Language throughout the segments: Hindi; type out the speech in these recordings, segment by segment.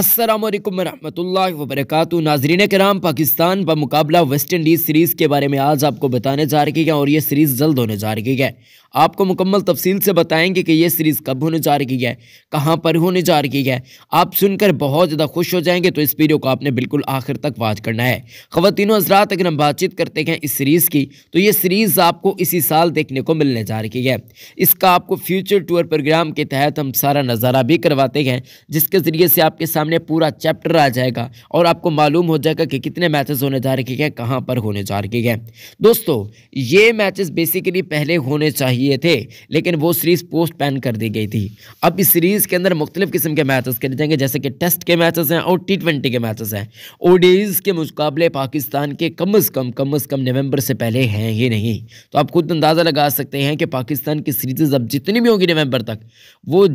असलम वरहमल वबरक नाजरीन कराम पाकिस्तान पर मुकाबला वेस्ट इंडीज़ सीरीज़ के बारे में आज आपको बताने जा रही है और ये सीरीज़ जल्द होने जा रही है आपको मुकम्मल तफसील से बताएंगे कि ये सीरीज़ कब होने जा रही है कहाँ पर होने जा रही है आप सुनकर बहुत ज़्यादा खुश हो जाएंगे तो इस वीडियो को आपने बिल्कुल आखिर तक वाच करना है ख़वातिनों हजरात अगर हम बातचीत करते हैं इस सीरीज़ की तो ये सीरीज़ आपको इसी साल देखने को मिलने जा रही है इसका आपको फ्यूचर टूर प्रोग्राम के तहत हम सारा नज़ारा भी करवाते हैं जिसके ज़रिए से आपके सामने सामने पूरा चैप्टर आ जाएगा और आपको मालूम हो जाएगा कि कितने मैचेस होने जा रखे हैं कहां पर होने जा रखे हैं दोस्तों ये मैचेस बेसिकली पहले होने चाहिए थे लेकिन वो सीरीज़ पोस्ट पैन कर दी गई थी अब इस सीरीज़ के अंदर मुख्तलिफ़ किस्म के मैचेस खेले जाएंगे जैसे कि टेस्ट के मैचेस हैं और टी ट्वेंटी के मैचेस हैं ओडीज़ के मुकाबले पाकिस्तान के कम अज़ कम कम अज़ कम नवंबर से पहले हैं ही नहीं तो आप खुद अंदाज़ा लगा सकते हैं कि पाकिस्तान की सीरीज़ अब जितनी भी होगी नवंबर तक वो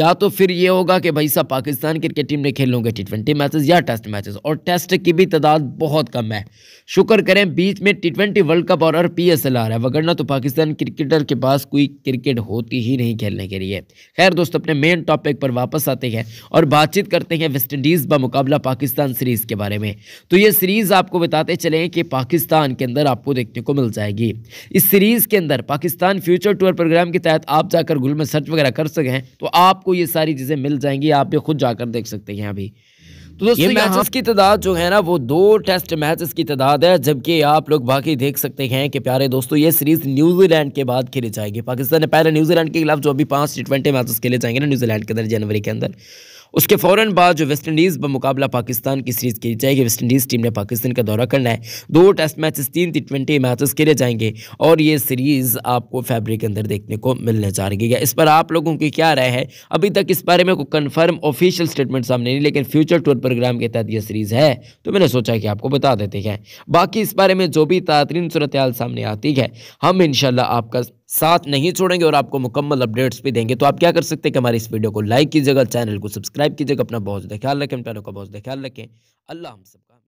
या तो फिर ये होगा कि भाई साहब पाकिस्तान क्रिकेट टीम ने में खेल लूँगे टी ट्वेंटी मैचेज या टेस्ट मैचेज और टेस्ट की भी तादाद बहुत कम है शुक्र करें बीच में टी ट्वेंटी वर्ल्ड कप और पी एस एल आ रहा है वगरना तो पाकिस्तान क्रिकेटर के पास कोई क्रिकेट होती ही नहीं खेलने के लिए खैर दोस्तों अपने मेन टॉपिक पर वापस आते हैं और बातचीत करते हैं वेस्ट इंडीज़ बमुकाबला पाकिस्तान सीरीज़ के बारे में तो ये सीरीज़ आपको बताते चलें कि पाकिस्तान के अंदर आपको देखने को मिल जाएगी इस सीरीज़ के अंदर पाकिस्तान फ्यूचर टूर प्रोग्राम के तहत आप जाकर गुल में सर्च वगैरह कर सकें तो आपको ये सारी चीज़ें मिल जाएंगी आप भी खुद जाकर देख सकते हैं हैं अभी तो दोस्तों ये मैचेस की तादाद जो है ना वो दो टेस्ट मैचेस की तादाद है जबकि आप लोग बाकी देख सकते हैं कि प्यारे दोस्तों ये सीरीज न्यूजीलैंड के बाद खेली जाएगी पाकिस्तान ने पहले न्यूजीलैंड के खिलाफ जो अभी पांच टी ट्वेंटी मैचेस खेले जाएंगे ना न्यूजीलैंड के अंदर जनवरी के अंदर उसके फ़ौरन बाद जो वेस्ट इंडीज़ मुकाबला पाकिस्तान की सीरीज़ खेली जाएगी वेस्ट इंडीज़ टीम ने पाकिस्तान का दौरा करना है दो टेस्ट मैचेस तीन टी ट्वेंटी मैचेस खेले जाएंगे और ये सीरीज़ आपको फैब्रिक के अंदर देखने को मिलने जा रही है इस पर आप लोगों की क्या राय है अभी तक इस बारे में कोई कन्फर्म ऑफिशियल स्टेटमेंट सामने नहीं लेकिन फ्यूचर टूर प्रोग्राम के तहत यह सीरीज़ है तो मैंने सोचा कि आपको बता देते हैं बाकी इस बारे में जो भी तातरीन सूरत सामने आती है हम इन आपका साथ नहीं छोड़ेंगे और आपको मुकम्मल अपडेट्स भी देंगे तो आप क्या कर सकते हैं कि हमारे इस वीडियो को लाइक कीजिएगा चैनल को सब्सक्राइब कीजिएगा अपना बहुत ख्याल रखें प्यारों का बहुत ख्याल रखें अल्लाह हम सबका